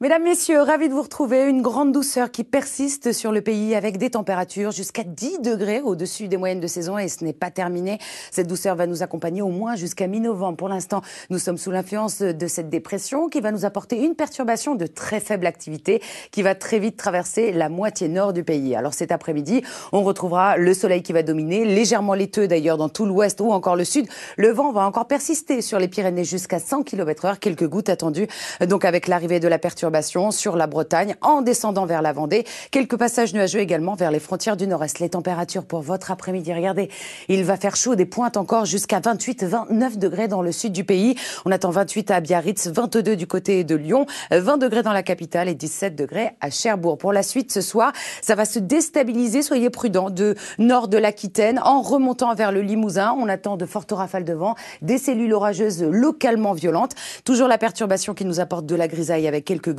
Mesdames, Messieurs, ravi de vous retrouver. Une grande douceur qui persiste sur le pays avec des températures jusqu'à 10 degrés au-dessus des moyennes de saison et ce n'est pas terminé. Cette douceur va nous accompagner au moins jusqu'à mi-novembre. Pour l'instant, nous sommes sous l'influence de cette dépression qui va nous apporter une perturbation de très faible activité qui va très vite traverser la moitié nord du pays. Alors cet après-midi, on retrouvera le soleil qui va dominer, légèrement laiteux d'ailleurs dans tout l'ouest ou encore le sud. Le vent va encore persister sur les Pyrénées jusqu'à 100 km heure, quelques gouttes attendues. Donc avec l'arrivée de la perturbation sur la Bretagne en descendant vers la Vendée. Quelques passages nuageux également vers les frontières du nord-est. Les températures pour votre après-midi, regardez, il va faire chaud des pointes encore jusqu'à 28-29 degrés dans le sud du pays. On attend 28 à Biarritz, 22 du côté de Lyon, 20 degrés dans la capitale et 17 degrés à Cherbourg. Pour la suite ce soir, ça va se déstabiliser, soyez prudents, de nord de l'Aquitaine en remontant vers le Limousin. On attend de fortes rafales de vent, des cellules orageuses localement violentes. Toujours la perturbation qui nous apporte de la grisaille avec quelques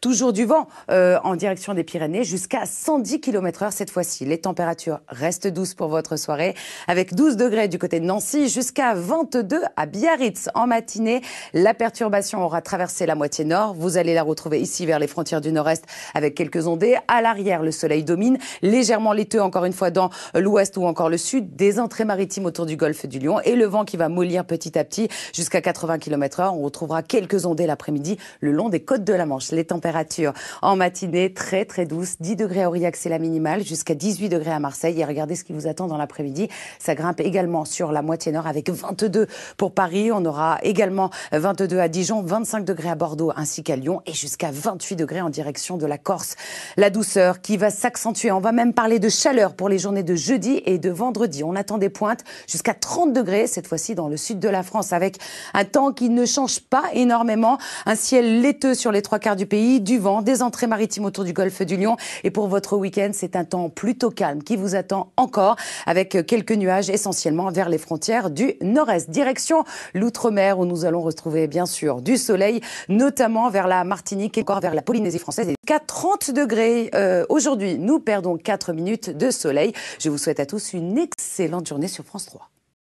Toujours du vent euh, en direction des Pyrénées jusqu'à 110 km heure cette fois-ci. Les températures restent douces pour votre soirée avec 12 degrés du côté de Nancy jusqu'à 22 à Biarritz en matinée. La perturbation aura traversé la moitié nord. Vous allez la retrouver ici vers les frontières du nord-est avec quelques ondées. À l'arrière, le soleil domine. Légèrement laiteux encore une fois dans l'ouest ou encore le sud. Des entrées maritimes autour du golfe du Lion et le vent qui va mollir petit à petit jusqu'à 80 km/h. On retrouvera quelques ondées l'après-midi le long des côtes de la la Manche. Les températures en matinée très très douces. 10 degrés à Aurillac, c'est la minimale, jusqu'à 18 degrés à Marseille. Et regardez ce qui vous attend dans l'après-midi. Ça grimpe également sur la moitié nord avec 22 pour Paris. On aura également 22 à Dijon, 25 degrés à Bordeaux ainsi qu'à Lyon et jusqu'à 28 degrés en direction de la Corse. La douceur qui va s'accentuer. On va même parler de chaleur pour les journées de jeudi et de vendredi. On attend des pointes jusqu'à 30 degrés, cette fois-ci dans le sud de la France, avec un temps qui ne change pas énormément. Un ciel laiteux sur les trois quarts du pays, du vent, des entrées maritimes autour du golfe du Lion. Et pour votre week-end, c'est un temps plutôt calme qui vous attend encore avec quelques nuages essentiellement vers les frontières du nord-est. Direction l'outre-mer où nous allons retrouver bien sûr du soleil, notamment vers la Martinique et encore vers la Polynésie française. Et qu'à 30 degrés euh, aujourd'hui, nous perdons 4 minutes de soleil. Je vous souhaite à tous une excellente journée sur France 3.